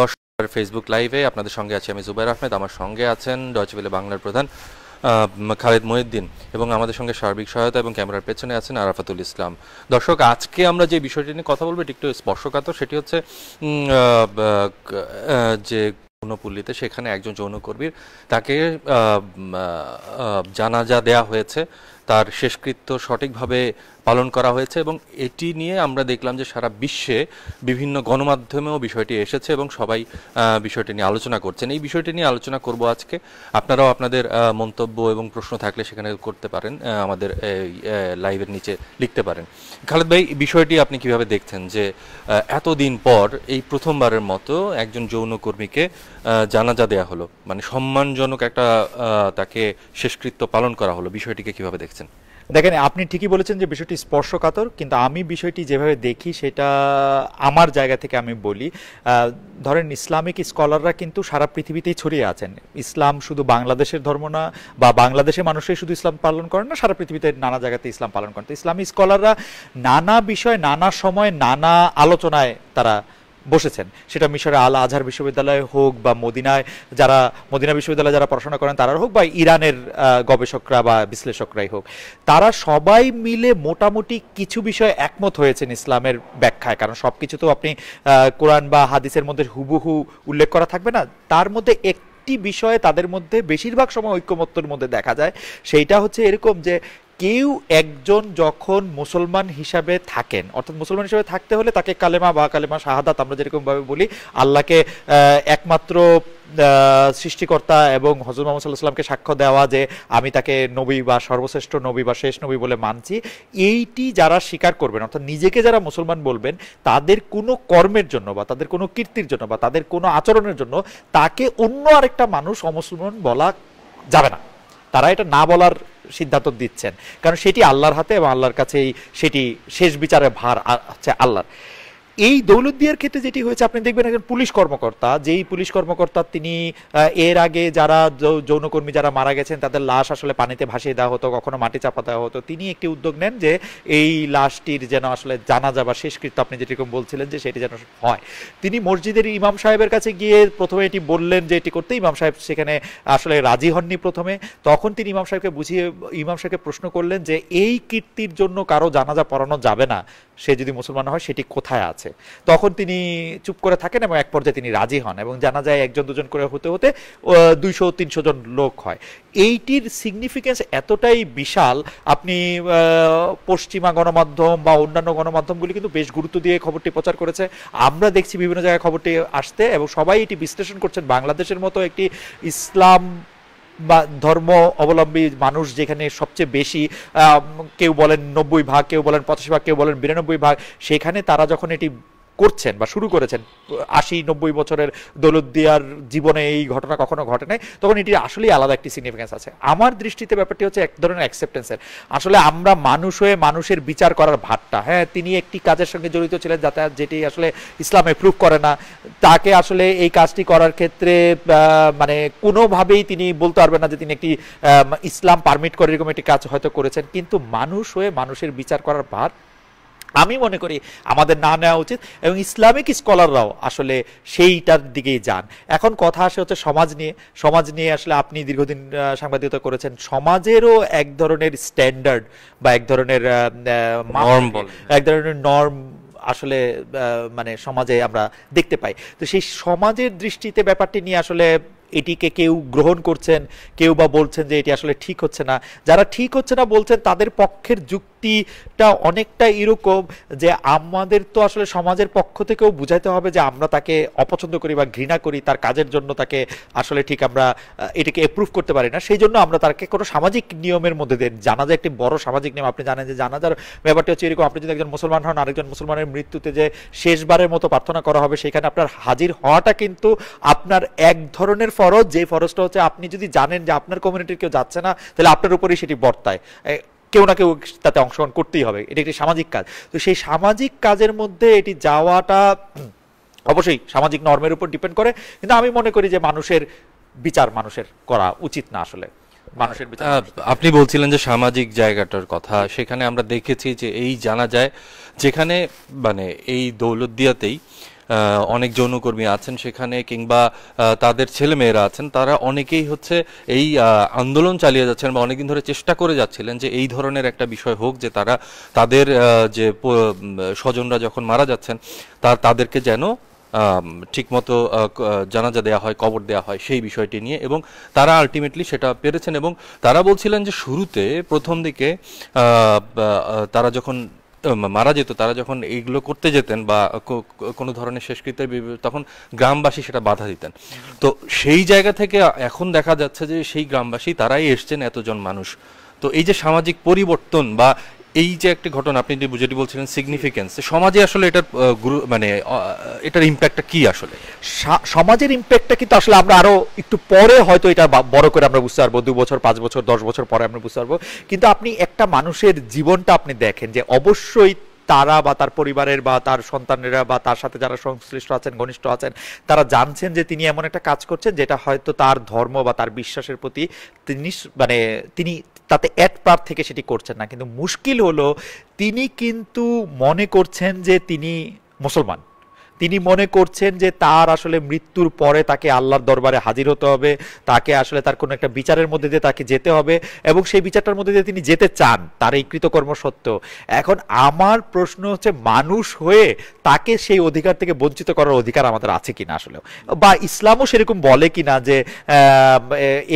দর্শক ফেসবুক লাইভে আপনাদের সঙ্গে আছি আমি জুবাইর আহমেদ আমার সঙ্গে আছেন ডচবেলে বাংলার প্রধান খালেদ মহিউদ্দিন এবং আমাদের সঙ্গে সার্বিক সহায়তা এবং ক্যামেরার পেছনে আছেন আরাফাতুল ইসলাম দর্শক আজকে আমরা যে বিষয়টি নিয়ে কথা বলবো একটু স্পর্শকাতর সেটি হচ্ছে যে যৌনপল্লীতে সেখানে একজন যৌনকর্মীর তাকে জানাজা দেয়া হয়েছে তার শেষকৃত্য সঠিকভাবে পালন করা হয়েছে এবং এটি নিয়ে আমরা দেখলাম যে সারা বিশ্বে বিভিন্ন গণমাধ্যমেও বিষয়টি এসেছে এবং সবাই বিষয়টি নিয়ে আলোচনা করছেন এই বিষয়টি নিয়ে আলোচনা করব আজকে আপনারাও আপনাদের মন্তব্য এবং প্রশ্ন থাকলে সেখানে করতে পারেন আমাদের লাইভের নিচে লিখতে পারেন খালেদ ভাই বিষয়টি আপনি কিভাবে দেখছেন যে এতদিন পর এই প্রথমবারের মতো একজন যৌনকর্মীকে জানাজা দেয়া হলো মানে সম্মানজনক একটা তাকে শেষকৃত্য পালন করা হলো বিষয়টিকে কিভাবে দেখছেন দেখেন আপনি ঠিকই বলেছেন যে বিষয়টি স্পর্শকাতর কিন্তু আমি বিষয়টি যেভাবে দেখি সেটা আমার জায়গা থেকে আমি বলি ধরেন ইসলামিক স্কলাররা কিন্তু সারা পৃথিবীতেই ছড়িয়ে আছেন ইসলাম শুধু বাংলাদেশের ধর্ম না বা বাংলাদেশের মানুষই শুধু ইসলাম পালন করেন না সারা পৃথিবীতে নানা জায়গাতে ইসলাম পালন করেন তো ইসলামী স্কলাররা নানা বিষয় নানা সময় নানা আলোচনায় তারা বসেছেন সেটা মিশরে আল আজহার বিশ্ববিদ্যালয়ে হোক বা মদিনায় যারা মদিনা বিশ্ববিদ্যালয়ে যারা পড়াশোনা করেন তারা হোক বা ইরানের গবেষকরা বা বিশ্লেষকরাই হোক তারা সবাই মিলে মোটামুটি কিছু বিষয়ে একমত হয়েছেন ইসলামের ব্যাখ্যায় কারণ সব কিছু তো আপনি কোরআন বা হাদিসের মধ্যে হুবহু উল্লেখ করা থাকবে না তার মধ্যে একটি বিষয়ে তাদের মধ্যে বেশিরভাগ সময় ঐক্যমত্যের মধ্যে দেখা যায় সেইটা হচ্ছে এরকম যে কেউ একজন যখন মুসলমান হিসাবে থাকেন অর্থাৎ মুসলমান হিসাবে থাকতে হলে তাকে কালেমা বা কালেমা শাহাদাত আমরা যেরকমভাবে বলি আল্লাহকে একমাত্র সৃষ্টিকর্তা এবং হজরত মোহাম্মদ সাল্লাহ সাল্লামকে সাক্ষ্য দেওয়া যে আমি তাকে নবী বা সর্বশ্রেষ্ঠ নবী বা শেষ নবী বলে মানছি এইটি যারা স্বীকার করবেন অর্থাৎ নিজেকে যারা মুসলমান বলবেন তাদের কোনো কর্মের জন্য বা তাদের কোনো কীর্তির জন্য বা তাদের কোনো আচরণের জন্য তাকে অন্য আরেকটা মানুষ অমুসলমান বলা যাবে না তারা এটা না বলার সিদ্ধান্ত দিচ্ছেন কারণ সেটি আল্লাহর হাতে এবং আল্লাহর কাছেই সেটি শেষ বিচারের ভার হচ্ছে আল্লাহর এই দৌলত দিয়ার ক্ষেত্রে যেটি হয়েছে আপনি দেখবেন একজন পুলিশ কর্মকর্তা যেই পুলিশ কর্মকর্তা তিনি এর আগে যারা যৌনকর্মী যারা মারা গেছেন তাদের লাশ আসলে পানিতে ভাসিয়ে দেওয়া হতো কখনো মাটি চাপা দেওয়া হতো তিনি একটি উদ্যোগ নেন যে এই লাশটির যেন আসলে জানা যাবার শেষকৃত আপনি যেরকম বলছিলেন যে সেটি যেন হয় তিনি মসজিদের ইমাম সাহেবের কাছে গিয়ে প্রথমে এটি বললেন যে এটি করতে ইমাম সাহেব সেখানে আসলে রাজি হননি প্রথমে তখন তিনি ইমাম সাহেবকে বুঝিয়ে ইমাম সাহেবকে প্রশ্ন করলেন যে এই কীর্তির জন্য কারো জানাজা পড়ানো যাবে না সে যদি মুসলমান হয় সেটি কোথায় আছে আছে তখন তিনি চুপ করে থাকেন এবং এক পর্যায়ে তিনি রাজি হন এবং জানা যায় একজন দুজন করে হতে হতে দুইশো তিনশো জন লোক হয় এইটির সিগনিফিকেন্স এতটাই বিশাল আপনি পশ্চিমা গণমাধ্যম বা অন্যান্য গণমাধ্যমগুলি কিন্তু বেশ গুরুত্ব দিয়ে খবরটি প্রচার করেছে আমরা দেখছি বিভিন্ন জায়গায় খবরটি আসতে এবং সবাই এটি বিশ্লেষণ করছেন বাংলাদেশের মতো একটি ইসলাম বা ধর্ম অবলম্বী মানুষ যেখানে সবচেয়ে বেশি কেউ বলেন নব্বই ভাগ কেউ বলেন পঁচাশি ভাগ কেউ বলেন বিরানব্বই ভাগ সেখানে তারা যখন এটি করছেন বা শুরু করেছেন আশি নব্বই বছরের দৌলতদিয়ার জীবনে এই ঘটনা কখনো ঘটে নাই তখন এটি আসলেই আলাদা একটি সিগনিফিকেন্স আছে আমার দৃষ্টিতে ব্যাপারটি হচ্ছে এক ধরনের অ্যাকসেপ্টেন্সের আসলে আমরা মানুষ হয়ে মানুষের বিচার করার ভাটটা হ্যাঁ তিনি একটি কাজের সঙ্গে জড়িত ছিলেন যাতে যেটি আসলে ইসলামে প্রুভ করে না তাকে আসলে এই কাজটি করার ক্ষেত্রে মানে কোনোভাবেই তিনি বলতে পারবেন না যে তিনি একটি ইসলাম পারমিট করে এরকম একটি কাজ হয়তো করেছেন কিন্তু মানুষ হয়ে মানুষের বিচার করার ভার আমি মনে করি আমাদের না নেওয়া উচিত এবং ইসলামিক স্কলাররাও আসলে সেইটার দিকেই যান এখন কথা আসে হচ্ছে সমাজ নিয়ে সমাজ নিয়ে আসলে আপনি দীর্ঘদিন সাংবাদিকতা করেছেন সমাজেরও এক ধরনের স্ট্যান্ডার্ড বা এক ধরনের এক ধরনের নর্ম আসলে মানে সমাজে আমরা দেখতে পাই তো সেই সমাজের দৃষ্টিতে ব্যাপারটি নিয়ে আসলে এটিকে কেউ গ্রহণ করছেন কেউ বা বলছেন যে এটি আসলে ঠিক হচ্ছে না যারা ঠিক হচ্ছে না বলছেন তাদের পক্ষের যুক্তি ব্যক্তিটা অনেকটা এরকম যে আমাদের তো আসলে সমাজের পক্ষ থেকেও বুঝাইতে হবে যে আমরা তাকে অপছন্দ করি বা ঘৃণা করি তার কাজের জন্য তাকে আসলে ঠিক আমরা এটাকে অ্যাপ্রুভ করতে পারি না সেই জন্য আমরা তাকে কোনো সামাজিক নিয়মের মধ্যে জানা জানাজা একটি বড় সামাজিক নিয়ম আপনি জানেন যে জানাজার ব্যাপারটি হচ্ছে এরকম আপনি যদি একজন মুসলমান হন আরেকজন মুসলমানের মৃত্যুতে যে শেষবারের মতো প্রার্থনা করা হবে সেখানে আপনার হাজির হওয়াটা কিন্তু আপনার এক ধরনের ফরজ যে ফরজটা হচ্ছে আপনি যদি জানেন যে আপনার কমিউনিটির কেউ যাচ্ছে না তাহলে আপনার উপরেই সেটি বর্তায় কেউ না কেউ তাতে অংশগ্রহণ করতেই হবে এটি একটি সামাজিক কাজ তো সেই সামাজিক কাজের মধ্যে এটি যাওয়াটা অবশ্যই সামাজিক নর্মের উপর ডিপেন্ড করে কিন্তু আমি মনে করি যে মানুষের বিচার মানুষের করা উচিত না আসলে মানুষের আপনি বলছিলেন যে সামাজিক জায়গাটার কথা সেখানে আমরা দেখেছি যে এই জানা যায় যেখানে মানে এই দৌলত দিয়াতেই অনেক যৌনকর্মী আছেন সেখানে কিংবা তাদের ছেলেমেয়েরা আছেন তারা অনেকেই হচ্ছে এই আন্দোলন চালিয়ে যাচ্ছেন বা অনেকদিন ধরে চেষ্টা করে যাচ্ছিলেন যে এই ধরনের একটা বিষয় হোক যে তারা তাদের যে স্বজনরা যখন মারা যাচ্ছেন তার তাদেরকে যেন ঠিকমতো জানাজা দেওয়া হয় কবর দেওয়া হয় সেই বিষয়টি নিয়ে এবং তারা আলটিমেটলি সেটা পেরেছেন এবং তারা বলছিলেন যে শুরুতে প্রথম দিকে তারা যখন মারা যেত তারা যখন এইগুলো করতে যেতেন বা কোনো ধরনের শেষকৃত্যের তখন গ্রামবাসী সেটা বাধা দিতেন তো সেই জায়গা থেকে এখন দেখা যাচ্ছে যে সেই গ্রামবাসী তারাই এসছেন এতজন মানুষ তো এই যে সামাজিক পরিবর্তন বা এই যে একটা ঘটনা আপনি বুঝেটি বলছিলেন সিগনিফিকেন্স সমাজে আসলে এটার মানে এটার ইম্প্যাক্টটা কি আসলে সমাজের ইম্প্যাক্টটা কিন্তু আসলে আমরা আরো একটু পরে হয়তো এটা বড় করে আমরা বুঝতে পারবো দু বছর পাঁচ বছর দশ বছর পরে আমরা বুঝতে পারবো কিন্তু আপনি একটা মানুষের জীবনটা আপনি দেখেন যে অবশ্যই তারা বা তার পরিবারের বা তার সন্তানেরা বা তার সাথে যারা সংশ্লিষ্ট আছেন ঘনিষ্ঠ আছেন তারা জানছেন যে তিনি এমন একটা কাজ করছেন যেটা হয়তো তার ধর্ম বা তার বিশ্বাসের প্রতি তিনি মানে তিনি তাতে এক পার থেকে সেটি করছেন না কিন্তু মুশকিল হলো তিনি কিন্তু মনে করছেন যে তিনি মুসলমান তিনি মনে করছেন যে তার আসলে মৃত্যুর পরে তাকে আল্লাহর দরবারে হাজির হতে হবে তাকে আসলে তার কোনো একটা বিচারের মধ্যে দিয়ে তাকে যেতে হবে এবং সেই বিচারটার মধ্যে দিয়ে তিনি যেতে চান তার এই কৃতকর্ম সত্য এখন আমার প্রশ্ন হচ্ছে মানুষ হয়ে তাকে সেই অধিকার থেকে বঞ্চিত করার অধিকার আমাদের আছে কিনা আসলে বা ইসলামও সেরকম বলে কিনা যে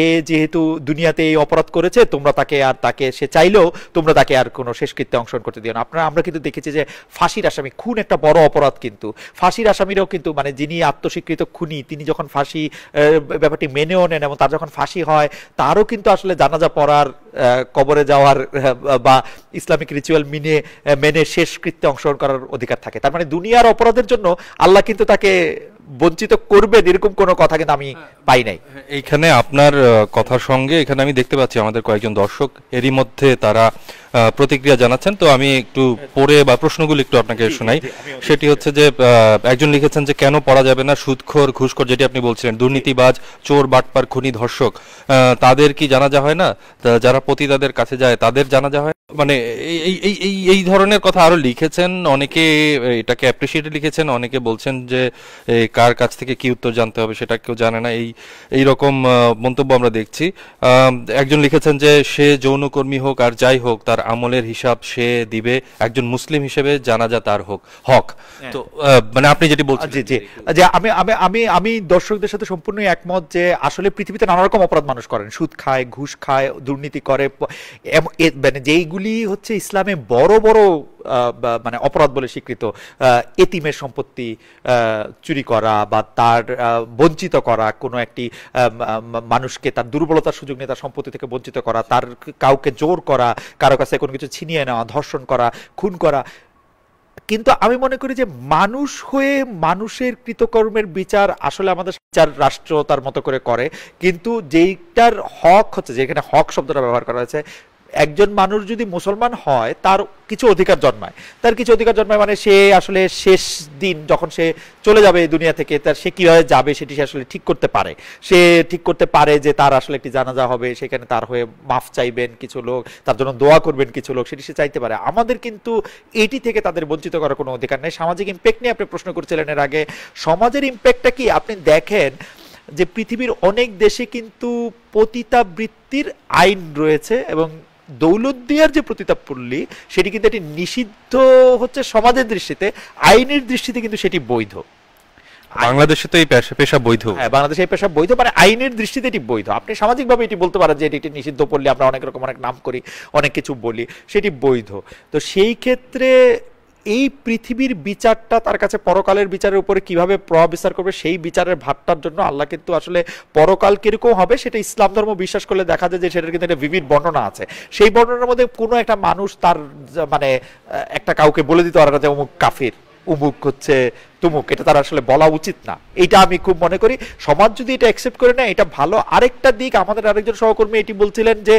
এ যেহেতু দুনিয়াতে এই অপরাধ করেছে তোমরা তাকে আর তাকে সে চাইলেও তোমরা তাকে আর কোনো শেষকৃত্যে অংশগ্রহণ করতে দিও না আপনারা আমরা কিন্তু দেখেছি যে ফাঁসির আসামি খুন একটা বড় অপরাধ কিন্তু ফাঁসির আসামিরাও কিন্তু মানে যিনি আত্মস্বীকৃত খুনি তিনি যখন ফাঁসি ব্যাপারটি মেনেও নেন এবং তার যখন ফাঁসি হয় তারও কিন্তু আসলে জানাজা পড়ার কবরে যাওয়ার বা ইসলামিক রিচুয়াল মিনে মেনে শেষ কৃত্যে অংশগ্রহণ করার অধিকার থাকে তার মানে দুনিয়ার অপরাধের জন্য আল্লাহ কিন্তু তাকে বঞ্চিত করবে এরকম কোনো কথা কিন্তু আমি হ্যাঁ। পাই নাই এইখানে আপনার কথার সঙ্গে এখানে আমি দেখতে পাচ্ছি আমাদের কয়েকজন দর্শক এরই মধ্যে তারা প্রতিক্রিয়া জানাচ্ছেন তো আমি একটু পড়ে বা প্রশ্নগুলি একটু আপনাকে শোনাই সেটি হচ্ছে যে একজন লিখেছেন যে কেন পড়া যাবে না সুদখোর ঘুষখোর যেটি আপনি বলছিলেন দুর্নীতিবাজ চোর বাটপার খুনি ধর্ষক তাদের কি জানা যা হয় না যারা পতিতাদের কাছে যায় তাদের জানাজা হয় মানে এই এই এই ধরনের কথা আরো লিখেছেন অনেকে এটাকে অ্যাপ্রিসিয়েট লিখেছেন অনেকে বলছেন যে কার কাছ থেকে কি উত্তর জানতে হবে সেটা কেউ জানে না এই এই রকম মন্তব্য আমরা দেখছি একজন লিখেছেন যে সে যৌনকর্মী হোক আর যাই হোক তার আমলের হিসাব সে দিবে একজন মুসলিম হিসেবে জানা যা তার হোক হক হ্যাঁ। তো মানে আপনি যেটি বলছেন জি জি যে আমি আমি আমি আমি দর্শকদের সাথে সম্পূর্ণ একমত যে আসলে পৃথিবীতে নানা রকম অপরাধ মানুষ করেন সুদ খায় ঘুষ খায় দুর্নীতি করে মানে যেই এগুলি হচ্ছে ইসলামে বড় বড় মানে অপরাধ বলে স্বীকৃত এতিমের সম্পত্তি চুরি করা বা তার বঞ্চিত করা কোনো একটি মানুষকে তার দুর্বলতার সুযোগ নিয়ে তার সম্পত্তি থেকে বঞ্চিত করা তার কাউকে জোর করা কারো কাছে কোনো কিছু ছিনিয়ে নেওয়া ধর্ষণ করা খুন করা কিন্তু আমি মনে করি যে মানুষ হয়ে মানুষের কৃতকর্মের বিচার আসলে আমাদের বিচার রাষ্ট্র তার মতো করে করে কিন্তু যেইটার হক হচ্ছে যেখানে হক শব্দটা ব্যবহার করা হয়েছে একজন মানুষ যদি মুসলমান হয় তার কিছু অধিকার জন্মায় তার কিছু অধিকার জন্মায় মানে সে আসলে শেষ দিন যখন সে চলে যাবে এই দুনিয়া থেকে তার সে কীভাবে যাবে সেটি সে আসলে ঠিক করতে পারে সে ঠিক করতে পারে যে তার আসলে একটি জানাজা হবে সেখানে তার হয়ে মাফ চাইবেন কিছু লোক তার জন্য দোয়া করবেন কিছু লোক সেটি সে চাইতে পারে আমাদের কিন্তু এটি থেকে তাদের বঞ্চিত করার কোনো অধিকার নেই সামাজিক ইম্প্যাক্ট নিয়ে আপনি প্রশ্ন করছিলেন এর আগে সমাজের ইম্প্যাক্টটা কি আপনি দেখেন যে পৃথিবীর অনেক দেশে কিন্তু পতিতাবৃত্তির আইন রয়েছে এবং দৌলতদিয়ার যে প্রতিতাপ পল্লী সেটি কিন্তু একটি নিষিদ্ধ হচ্ছে সমাজের দৃষ্টিতে আইনের দৃষ্টিতে কিন্তু সেটি বৈধ বাংলাদেশে তো এই পেশা বৈধ হ্যাঁ বাংলাদেশে এই পেশা বৈধ মানে আইনের দৃষ্টিতে এটি বৈধ আপনি সামাজিকভাবে এটি বলতে পারেন যে এটি একটি নিষিদ্ধ পল্লী আমরা অনেক রকম অনেক নাম করি অনেক কিছু বলি সেটি বৈধ তো সেই ক্ষেত্রে এই পৃথিবীর বিচারটা তার কাছে পরকালের বিচারের উপরে কিভাবে প্রভাব বিস্তার করবে সেই বিচারের ভাবটার জন্য আল্লাহ কিন্তু আসলে পরকাল কিরকম হবে সেটা ইসলাম ধর্ম বিশ্বাস করলে দেখা যায় যে সেটার কিন্তু একটা বিবিধ বর্ণনা আছে সেই বর্ণনার মধ্যে কোনো একটা মানুষ তার মানে একটা কাউকে বলে দিতে পারে না যে অমুক কাফির উমুক হচ্ছে তুমুক এটা তার আসলে বলা উচিত না এটা আমি খুব মনে করি সমাজ যদি এটা অ্যাকসেপ্ট করে না এটা ভালো আরেকটা দিক আমাদের আরেকজন সহকর্মী এটি বলছিলেন যে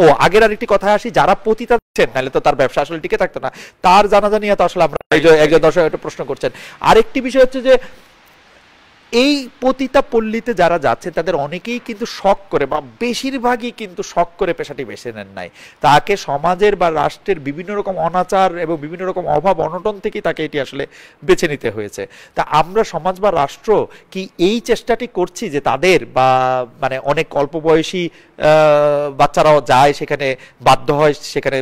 ও আগের আরেকটি কথা আসি যারা পতিতা দিচ্ছেন নাহলে তো তার ব্যবসা আসলে টিকে থাকতো না তার জানাজানি তো আসলে আমরা একজন দর্শক একটা প্রশ্ন করছেন আরেকটি বিষয় হচ্ছে যে এই পতিতা পল্লীতে যারা যাচ্ছে তাদের অনেকেই কিন্তু শখ করে বা বেশিরভাগই কিন্তু শখ করে পেশাটি বেছে নেন নাই তাকে সমাজের বা রাষ্ট্রের বিভিন্ন রকম অনাচার এবং বিভিন্ন রকম অভাব অনটন থেকেই তাকে এটি আসলে বেছে নিতে হয়েছে তা আমরা সমাজ বা রাষ্ট্র কি এই চেষ্টাটি করছি যে তাদের বা মানে অনেক অল্প বয়সী বাচ্চারাও যায় সেখানে বাধ্য হয় সেখানে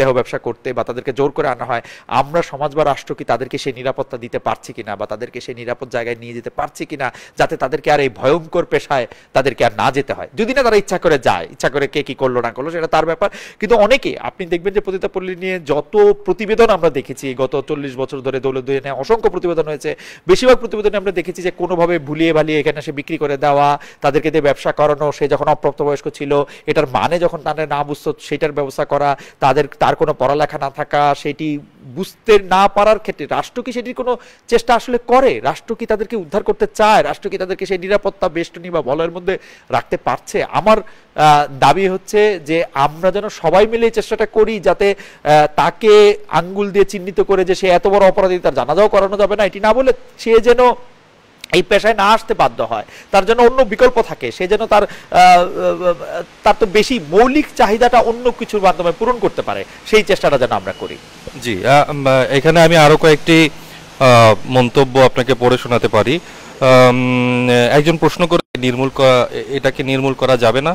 দেহ ব্যবসা করতে বা তাদেরকে জোর করে আনা হয় আমরা সমাজ বা রাষ্ট্র কি তাদেরকে সেই নিরাপত্তা দিতে পারছি কিনা বা তাদেরকে সেই নিরাপদ জায়গায় নিয়ে যেতে পারছি কিনা যাতে তাদেরকে আর এই ভয়ঙ্কর পেশায় তাদেরকে আর না যেতে হয় যদি না তারা ইচ্ছা করে যায় ইচ্ছা করে কে কি করলো না করলো সেটা তার ব্যাপার কিন্তু অনেকে আপনি দেখবেন যে পল্লী নিয়ে যত প্রতিবেদন আমরা দেখেছি গত চল্লিশ বছর ধরে দৌলত দুই অসংখ্য প্রতিবেদন হয়েছে বেশিরভাগ প্রতিবেদনে আমরা দেখেছি যে কোনোভাবে ভুলিয়ে ভালিয়ে এখানে সে বিক্রি করে দেওয়া তাদেরকে দিয়ে ব্যবসা করানো সে যখন অপ্রাপ্তবয়স্ক ছিল এটার মানে যখন তাদের না বুঝতো সেটার ব্যবস্থা করা তাদের তার কোনো পড়ালেখা না থাকা সেটি বুঝতে না পারার ক্ষেত্রে রাষ্ট্র কি সেটির কোনো চেষ্টা আসলে করে রাষ্ট্র কি তাদেরকে উদ্ধার করতে চায় রাষ্ট্র কি তাদেরকে সেই নিরাপত্তা বেষ্টনী বা বলয়ের মধ্যে রাখতে পারছে আমার দাবি হচ্ছে যে আমরা যেন সবাই মিলে চেষ্টাটা করি যাতে তাকে আঙ্গুল দিয়ে চিহ্নিত করে যে সে এত বড় অপরাধী তার জানাজাও করানো যাবে না এটি না বলে সে যেন এই পেশায় না আসতে বাধ্য হয় তার জন্য অন্য বিকল্প থাকে সে যেন তার তার তো বেশি মৌলিক চাহিদাটা অন্য কিছুর মাধ্যমে পূরণ করতে পারে সেই চেষ্টাটা যেন আমরা করি জি এখানে আমি আরো কয়েকটি মন্তব্য আপনাকে পড়ে শোনাতে পারি একজন প্রশ্ন করে নির্মূল এটাকে নির্মূল করা যাবে না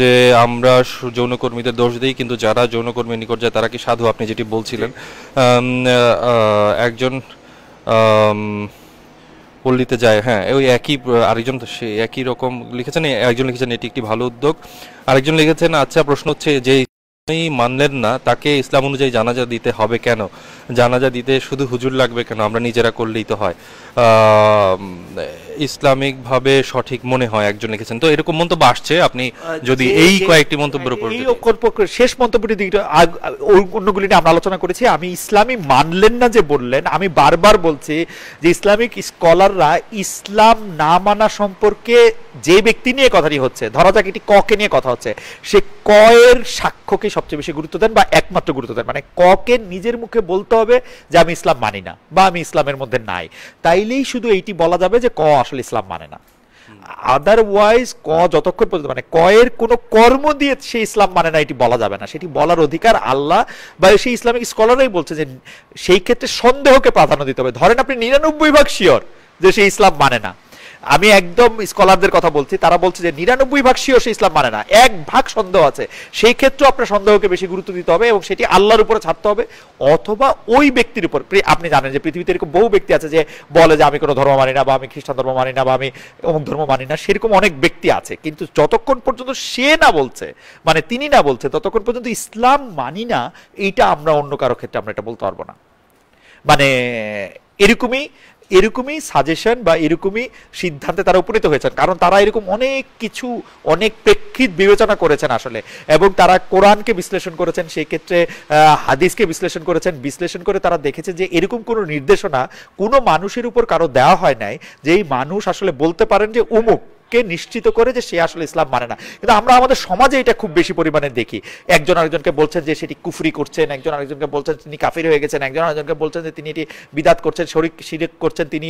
যে আমরা যৌনকর্মীদের দোষ দিই কিন্তু যারা যৌনকর্মীর নিকট যায় তারা কি সাধু আপনি যেটি বলছিলেন একজন পল্লীতে যায় হ্যাঁ ওই একই আরেকজন সে একই রকম লিখেছেন একজন লিখেছেন এটি একটি ভালো উদ্যোগ আরেকজন লিখেছেন আচ্ছা প্রশ্ন হচ্ছে যে মানলেন না তাকে ইসলাম অনুযায়ী জানাজা দিতে হবে কেন জানাজা দিতে শুধু হুজুর লাগবে কেন আমরা নিজেরা করলেই তো হয় ইসলামিকভাবে সঠিক মনে হয় একজন লিখেছেন তো এরকম মন্তব্য আসছে আপনি যদি এই কয়েকটি মন্তব্যের উপর শেষ মন্তব্যটি দিকটা অন্যগুলি নিয়ে আমরা আলোচনা করেছি আমি ইসলামী মানলেন না যে বললেন আমি বারবার বলছি যে ইসলামিক স্কলাররা ইসলাম না মানা সম্পর্কে যে ব্যক্তি নিয়ে কথাটি হচ্ছে ধরা যাক এটি ককে নিয়ে কথা হচ্ছে সে ক এর সাক্ষ্যকে সবচেয়ে বেশি গুরুত্ব দেন বা একমাত্র গুরুত্ব দেন মানে ককে নিজের মুখে বলতে হবে যে আমি ইসলাম মানি না বা আমি ইসলামের মধ্যে নাই তাইলেই শুধু এইটি বলা যাবে যে ক আসলে ইসলাম মানে না আদারওয়াইজ ক যতক্ষণ পর্যন্ত মানে কয়ের কোনো কর্ম দিয়ে সে ইসলাম মানে না এটি বলা যাবে না সেটি বলার অধিকার আল্লাহ বা সেই ইসলামিক স্কলারাই বলছে যে সেই ক্ষেত্রে সন্দেহকে প্রাধান্য দিতে হবে ধরেন আপনি নিরানব্বই ভাগ শিওর যে সে ইসলাম মানে না আমি একদম স্কলারদের কথা বলছি তারা বলছে যে নিরানব্বই ভাগ সিও সে ইসলাম মানে না এক ভাগ সন্দেহ আছে সেই ক্ষেত্রে আপনার সন্দেহকে বেশি গুরুত্ব দিতে হবে এবং সেটি আল্লাহর উপরে ছাড়তে হবে অথবা ওই ব্যক্তির উপর আপনি জানেন যে পৃথিবীতে এরকম বহু ব্যক্তি আছে যে বলে যে আমি কোনো ধর্ম মানি না বা আমি খ্রিস্টান ধর্ম মানি না বা আমি অমুক ধর্ম মানি না সেরকম অনেক ব্যক্তি আছে কিন্তু যতক্ষণ পর্যন্ত সে না বলছে মানে তিনি না বলছে ততক্ষণ পর্যন্ত ইসলাম মানি না এইটা আমরা অন্য কারো ক্ষেত্রে আমরা এটা বলতে পারবো না মানে এরকমই এরকমই সাজেশন বা এরকমই সিদ্ধান্তে তারা উপনীত হয়েছেন কারণ তারা এরকম অনেক কিছু অনেক প্রেক্ষিত বিবেচনা করেছেন আসলে এবং তারা কোরআনকে বিশ্লেষণ করেছেন সেই ক্ষেত্রে হাদিসকে বিশ্লেষণ করেছেন বিশ্লেষণ করে তারা দেখেছে যে এরকম কোনো নির্দেশনা কোনো মানুষের উপর কারো দেওয়া হয় নাই যে এই মানুষ আসলে বলতে পারেন যে উমুক কে নিশ্চিত করে যে সে আসলে ইসলাম মানে না কিন্তু আমরা আমাদের সমাজে এটা খুব বেশি পরিমাণে দেখি একজন আরেকজনকে বলছেন যে সেটি কুফরি করছেন একজন আরেকজনকে বলছেন তিনি কাফির হয়ে গেছেন একজন আরেকজনকে বলছেন যে তিনি এটি বিদাত করছেন শরিক শিরিক করছেন তিনি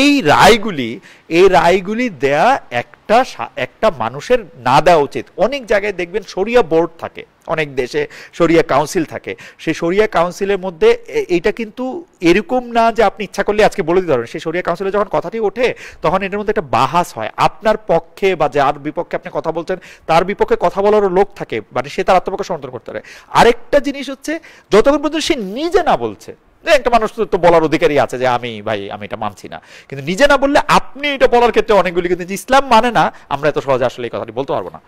এই রায়গুলি এই রায়গুলি দেয়া এক একটা একটা মানুষের না দেওয়া উচিত অনেক জায়গায় দেখবেন সরিয়া বোর্ড থাকে অনেক দেশে সরিয়া কাউন্সিল থাকে সেই সরিয়া কাউন্সিলের মধ্যে এটা কিন্তু এরকম না যে আপনি ইচ্ছা করলে আজকে বলে দিতে পারবেন সেই সরিয়া কাউন্সিলে যখন কথাটি ওঠে তখন এটার মধ্যে একটা বাহাস হয় আপনার পক্ষে বা যার বিপক্ষে আপনি কথা বলছেন তার বিপক্ষে কথা বলারও লোক থাকে মানে সে তার আত্মপক্ষে সমর্থন করতে পারে আরেকটা জিনিস হচ্ছে যতক্ষণ পর্যন্ত সে নিজে না বলছে যে একটা মানুষ তো বলার অধিকারই আছে যে আমি ভাই আমি এটা মানছি না কিন্তু নিজে না বললে আপনি এটা বলার ক্ষেত্রে অনেকগুলি কিন্তু ইসলাম মানে না আমরা এত সহজে আসলে এই কথাটি বলতে পারবো না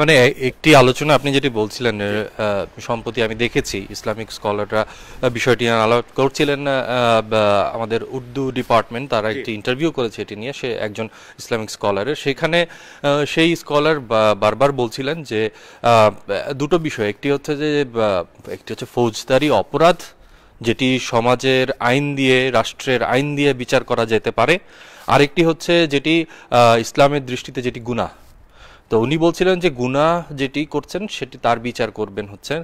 মানে একটি আলোচনা আপনি যেটি বলছিলেন সম্প্রতি আমি দেখেছি ইসলামিক স্কলাররা বিষয়টি আলোট করছিলেন আমাদের উর্দু ডিপার্টমেন্ট তারা একটি ইন্টারভিউ করেছে এটি নিয়ে সে একজন ইসলামিক স্কলারের সেখানে সেই স্কলার বারবার বলছিলেন যে দুটো বিষয় একটি হচ্ছে যে একটি হচ্ছে ফৌজদারি অপরাধ যেটি সমাজের আইন দিয়ে রাষ্ট্রের আইন দিয়ে বিচার করা যেতে পারে আরেকটি হচ্ছে যেটি ইসলামের দৃষ্টিতে যেটি গুণা তো উনি বলছিলেন যে গুণা যেটি করছেন সেটি তার বিচার করবেন হচ্ছেন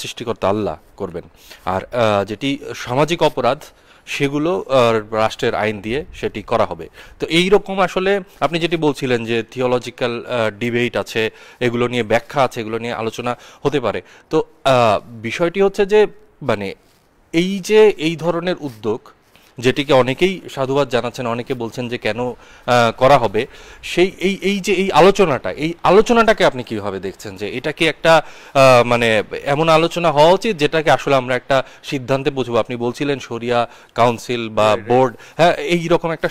সৃষ্টিকর্তা আল্লাহ করবেন আর যেটি সামাজিক অপরাধ সেগুলো রাষ্ট্রের আইন দিয়ে সেটি করা হবে তো এই রকম আসলে আপনি যেটি বলছিলেন যে থিওলজিক্যাল ডিবেট আছে এগুলো নিয়ে ব্যাখ্যা আছে এগুলো নিয়ে আলোচনা হতে পারে তো বিষয়টি হচ্ছে যে মানে এই যে এই ধরনের উদ্যোগ যেটিকে অনেকেই সাধুবাদ জানাচ্ছেন অনেকে বলছেন যে কেন করা হবে সেই এই এই যে এই আলোচনাটা এই আলোচনাটাকে আপনি কিভাবে দেখছেন যে এটা কি একটা মানে এমন আলোচনা হওয়া উচিত যেটাকে আসলে আমরা একটা সিদ্ধান্তে বুঝবো আপনি বলছিলেন শরিয়া কাউন্সিল বা বোর্ড হ্যাঁ এই রকম একটা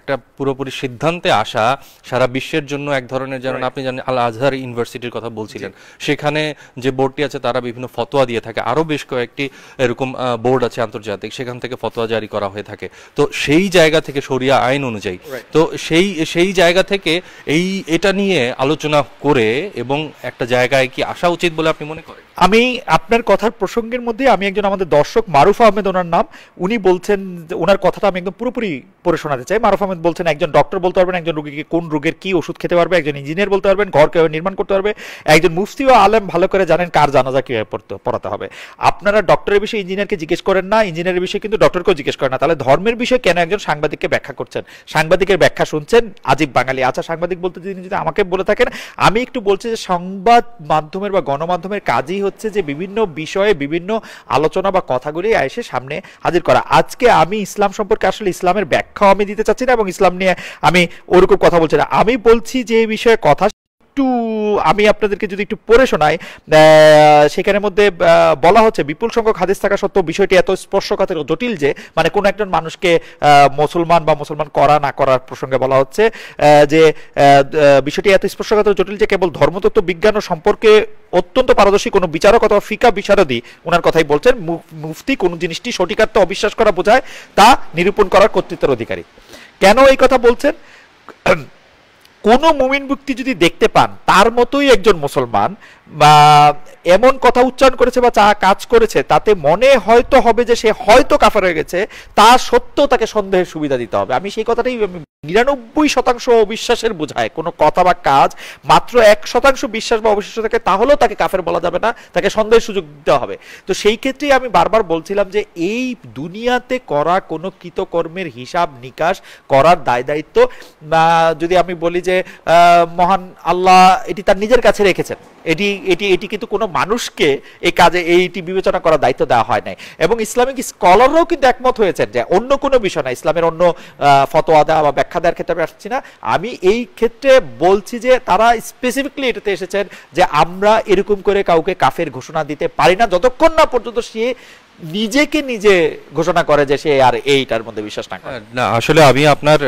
একটা পুরোপুরি সিদ্ধান্তে আসা সারা বিশ্বের জন্য এক ধরনের যেমন আপনি জানেন আল আজহার ইউনিভার্সিটির কথা বলছিলেন সেখানে যে বোর্ডটি আছে তারা বিভিন্ন ফতোয়া দিয়ে থাকে আরও বেশ কয়েকটি এরকম বোর্ড আছে আন্তর্জাতিক সেখান থেকে ফতোয়া জারি করা করা হয়ে থাকে তো সেই জায়গা থেকে সরিয়া আইন অনুযায়ী তো সেই সেই জায়গা থেকে এই এটা নিয়ে আলোচনা করে এবং একটা জায়গায় কি আসা উচিত বলে আপনি মনে করেন আমি আপনার কথার প্রসঙ্গের মধ্যে আমি একজন আমাদের দর্শক মারুফ আহমেদ ওনার নাম উনি বলছেন ওনার কথাটা আমি একদম পুরোপুরি পড়ে শোনাতে চাই মারুফ আহমেদ বলছেন একজন ডক্টর বলতে পারবেন একজন রোগীকে কোন রোগের কি ওষুধ খেতে পারবে একজন ইঞ্জিনিয়ার বলতে পারবেন ঘর কেউ নির্মাণ করতে পারবে একজন মুফতি ও আলেম ভালো করে জানেন কার জানাজা কীভাবে পড়তে পড়াতে হবে আপনারা ডক্টরের বিষয়ে ইঞ্জিনিয়ারকে জিজ্ঞেস করেন না ইঞ্জিনিয়ারের বিষয়ে কিন্তু ডক্টরকেও জিজ্ঞেস করেন না তাহলে ধর্মের বিষয়ে কেন একজন সাংবাদিককে ব্যাখ্যা করছেন সাংবাদিকের ব্যাখ্যা শুনছেন আজীব বাঙালি আচ্ছা সাংবাদিক বলতে তিনি যদি আমাকে বলে থাকেন আমি একটু বলছি যে সংবাদ মাধ্যমের বা গণমাধ্যমের কাজই হচ্ছে যে বিভিন্ন বিষয়ে বিভিন্ন আলোচনা বা কথাগুলি এসে সামনে হাজির করা আজকে আমি ইসলাম সম্পর্কে আসলে ইসলামের ব্যাখ্যা আমি দিতে চাচ্ছি না এবং ইসলাম নিয়ে আমি ওরকম কথা বলছি না আমি বলছি যে এই বিষয়ে কথা একটু আমি আপনাদেরকে যদি একটু পড়ে শোনাই সেখানের মধ্যে বলা হচ্ছে বিপুল সংখ্যক হাদিস থাকা সত্ত্বেও বিষয়টি এত স্পর্শকাতর জটিল যে মানে কোনো একজন মানুষকে মুসলমান বা মুসলমান করা না করার প্রসঙ্গে বলা হচ্ছে যে বিষয়টি এত স্পর্শকাতর জটিল যে কেবল ধর্মতত্ত্ব বিজ্ঞান ও সম্পর্কে অত্যন্ত পারদর্শী কোনো বিচারক অথবা ফিকা বিশারদি ওনার কথাই বলছেন মুফতি কোন জিনিসটি সঠিকার্থে অবিশ্বাস করা বোঝায় তা নিরূপণ করার কর্তৃত্বের অধিকারী কেন এই কথা বলছেন কোনো মুমিন ব্যক্তি যদি দেখতে পান তার মতোই একজন মুসলমান বা এমন কথা উচ্চারণ করেছে বা যা কাজ করেছে তাতে মনে হয়তো হবে যে সে হয়তো কাফার হয়ে গেছে তা সত্য তাকে সন্দেহের সুবিধা দিতে হবে আমি সেই কথাটাই নিরানব্বই শতাংশ অবিশ্বাসের বোঝায় কোনো কথা বা কাজ মাত্র এক শতাংশ বিশ্বাস বা অবিশ্বাস থাকে তাহলেও তাকে কাফের বলা যাবে না তাকে সন্দেহের সুযোগ দিতে হবে তো সেই ক্ষেত্রেই আমি বারবার বলছিলাম যে এই দুনিয়াতে করা কোনো কৃতকর্মের হিসাব নিকাশ করার দায় দায়িত্ব যদি আমি বলি যে মহান আল্লাহ এটি তার নিজের কাছে রেখেছেন এটি এটি এটি কিন্তু কোনো মানুষকে এই কাজে এইটি বিবেচনা করার দায়িত্ব দেওয়া হয় নাই এবং ইসলামিক স্কলাররাও কিন্তু একমত হয়েছেন যে অন্য কোনো বিষয় না ইসলামের অন্য ফতোয়া দেওয়া বা ব্যাখ্যা দেওয়ার ক্ষেত্রে আসছি না আমি এই ক্ষেত্রে বলছি যে তারা স্পেসিফিকলি এটাতে এসেছেন যে আমরা এরকম করে কাউকে কাফের ঘোষণা দিতে পারি না যতক্ষণ না পর্যন্ত সে নিজেকে নিজে ঘোষণা করে যে সে আর এইটার মধ্যে বিশ্বাস না আসলে আমি আপনার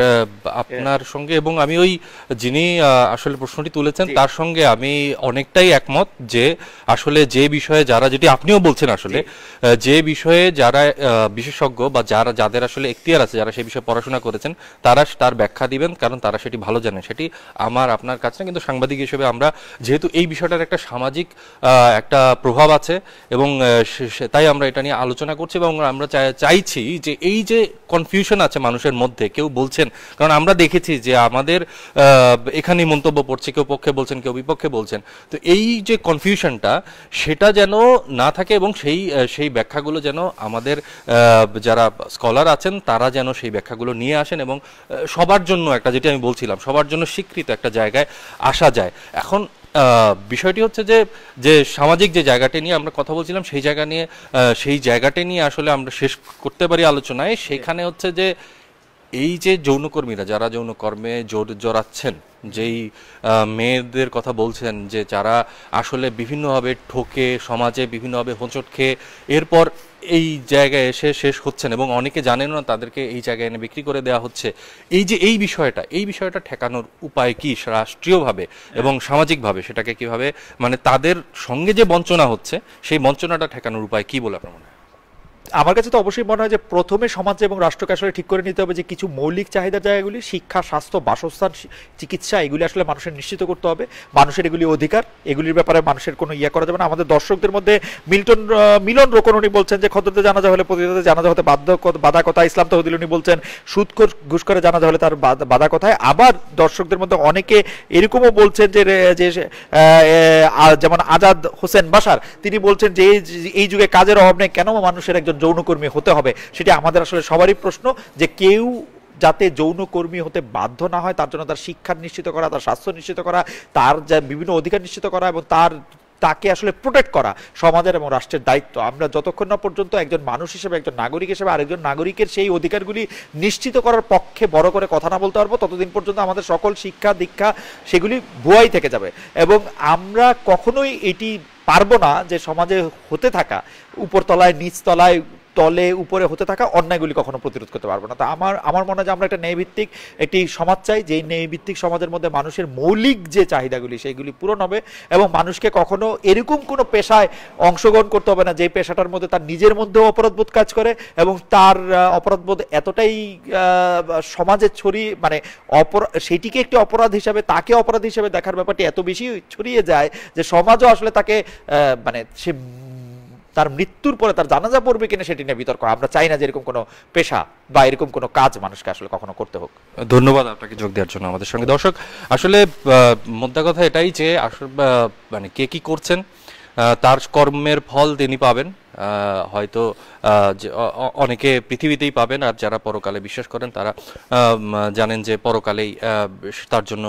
আপনার সঙ্গে এবং আমি ওই যিনি আসলে প্রশ্নটি তুলেছেন তার সঙ্গে আমি অনেকটাই একমত যে আসলে যে বিষয়ে যারা যেটি আপনিও বলছেন আসলে যে বিষয়ে যারা বিশেষজ্ঞ বা যারা যাদের আসলে এখতিয়ার আছে যারা সেই বিষয়ে পড়াশোনা করেছেন তারা তার ব্যাখ্যা দিবেন কারণ তারা সেটি ভালো জানে সেটি আমার আপনার কাছে না কিন্তু সাংবাদিক হিসেবে আমরা যেহেতু এই বিষয়টার একটা সামাজিক একটা প্রভাব আছে এবং তাই আমরা এটা নিয়ে আলোচনা করছি এবং আমরা চাইছি যে এই যে কনফিউশন আছে মানুষের মধ্যে কেউ বলছেন কারণ আমরা দেখেছি যে আমাদের এখানে মন্তব্য পড়ছে কেউ পক্ষে বলছেন কেউ বিপক্ষে বলছেন তো এই যে কনফিউশনটা সেটা যেন না থাকে এবং সেই সেই ব্যাখ্যাগুলো যেন আমাদের যারা স্কলার আছেন তারা যেন সেই ব্যাখ্যাগুলো নিয়ে আসেন এবং সবার জন্য একটা যেটি আমি বলছিলাম সবার জন্য স্বীকৃত একটা জায়গায় আসা যায় এখন বিষয়টি হচ্ছে যে যে সামাজিক যে জায়গাটি নিয়ে আমরা কথা বলছিলাম সেই জায়গা নিয়ে সেই জায়গাটি নিয়ে আসলে আমরা শেষ করতে পারি আলোচনায় সেখানে হচ্ছে যে এই যে যৌনকর্মীরা যারা যৌনকর্মে জোর জড়াচ্ছেন যেই মেয়েদের কথা বলছেন যে যারা আসলে বিভিন্নভাবে ঠকে সমাজে বিভিন্নভাবে হোঁচট খেয়ে এরপর এই জায়গায় এসে শেষ হচ্ছেন এবং অনেকে জানেন না তাদেরকে এই জায়গায় এনে বিক্রি করে দেওয়া হচ্ছে এই যে এই বিষয়টা এই বিষয়টা ঠেকানোর উপায় কি রাষ্ট্রীয়ভাবে এবং সামাজিকভাবে সেটাকে কিভাবে মানে তাদের সঙ্গে যে বঞ্চনা হচ্ছে সেই বঞ্চনাটা ঠেকানোর উপায় কি বলে আপনার মনে হয় আমার কাছে তো অবশ্যই মনে হয় যে প্রথমে সমাজ এবং রাষ্ট্রকে আসলে ঠিক করে নিতে হবে যে কিছু মৌলিক চাহিদার জায়গাগুলি শিক্ষা স্বাস্থ্য বাসস্থান চিকিৎসা এগুলি আসলে মানুষের নিশ্চিত করতে হবে মানুষের এগুলি অধিকার এগুলির ব্যাপারে মানুষের কোনো ইয়ে করা যাবে না আমাদের দর্শকদের মধ্যে মিল্টন মিলন রোকন উনি বলছেন যে খদ্দতে জানাজা হলে প্রতিরোধে জানাজা হতে বাধ্য বাধা কথা ইসলাম তহদিল উনি বলছেন সুদখোর ঘুষ করে জানাজা হলে তার বাধা কথায় আবার দর্শকদের মধ্যে অনেকে এরকমও বলছেন যে যে যেমন আজাদ হোসেন বাসার তিনি বলছেন যে এই যুগে কাজের অভাব নেই কেন মানুষের একজন একজন যৌনকর্মী হতে হবে সেটি আমাদের আসলে সবারই প্রশ্ন যে কেউ যাতে যৌনকর্মী হতে বাধ্য না হয় তার জন্য তার শিক্ষা নিশ্চিত করা তার স্বাস্থ্য নিশ্চিত করা তার যা বিভিন্ন অধিকার নিশ্চিত করা এবং তার তাকে আসলে প্রোটেক্ট করা সমাজের এবং রাষ্ট্রের দায়িত্ব আমরা যতক্ষণ না পর্যন্ত একজন মানুষ হিসেবে একজন নাগরিক হিসেবে আরেকজন নাগরিকের সেই অধিকারগুলি নিশ্চিত করার পক্ষে বড় করে কথা না বলতে পারবো ততদিন পর্যন্ত আমাদের সকল শিক্ষা দীক্ষা সেগুলি ভুয়াই থেকে যাবে এবং আমরা কখনোই এটি পারবো না যে সমাজে হতে থাকা উপরতলায় নিচতলায় তলে উপরে হতে থাকা অন্যায়গুলি কখনো প্রতিরোধ করতে পারবো না তা আমার আমার মনে হয় যে আমরা একটা ন্যায়ভিত্তিক একটি সমাজ চাই যেই ন্যায়ভিত্তিক সমাজের মধ্যে মানুষের মৌলিক যে চাহিদাগুলি সেইগুলি পূরণ হবে এবং মানুষকে কখনো এরকম কোনো পেশায় অংশগ্রহণ করতে হবে না যে পেশাটার মধ্যে তার নিজের মধ্যেও অপরাধবোধ কাজ করে এবং তার অপরাধবোধ এতটাই সমাজে ছড়িয়ে মানে অপরাধ সেটিকে একটি অপরাধ হিসাবে তাকে অপরাধ হিসাবে দেখার ব্যাপারটি এত বেশি ছড়িয়ে যায় যে সমাজও আসলে তাকে মানে সে তার মৃত্যুর পরে তার জানাজা পড়বে কিনা সেটি নিয়ে বিতর্ক আমরা চাই না যে এরকম কোনো পেশা বা এরকম কোনো কাজ মানুষকে আসলে কখনো করতে হোক ধন্যবাদ আপনাকে যোগ দেওয়ার জন্য আমাদের সঙ্গে দর্শক আসলে মোদ্দা কথা এটাই যে আসলে মানে কে কি করছেন তার কর্মের ফল তিনি পাবেন হয়তো অনেকে পৃথিবীতেই পাবেন আর যারা পরকালে বিশ্বাস করেন তারা জানেন যে পরকালেই তার জন্য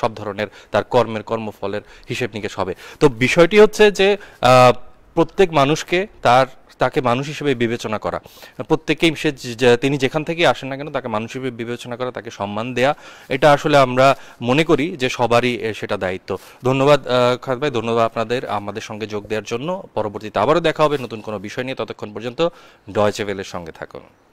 সব ধরনের তার কর্মের কর্মফলের হিসেব নিকেশ হবে তো বিষয়টি হচ্ছে যে প্রত্যেক মানুষকে তার তাকে মানুষ হিসেবে বিবেচনা করা প্রত্যেকেই সে তিনি যেখান থেকে আসেন না কেন তাকে মানুষ হিসেবে বিবেচনা করা তাকে সম্মান দেয়া এটা আসলে আমরা মনে করি যে সবারই সেটা দায়িত্ব ধন্যবাদ খাদ ভাই ধন্যবাদ আপনাদের আমাদের সঙ্গে যোগ দেওয়ার জন্য পরবর্তীতে আবারও দেখা হবে নতুন কোনো বিষয় নিয়ে ততক্ষণ পর্যন্ত ডয়চেভেলের সঙ্গে থাকুন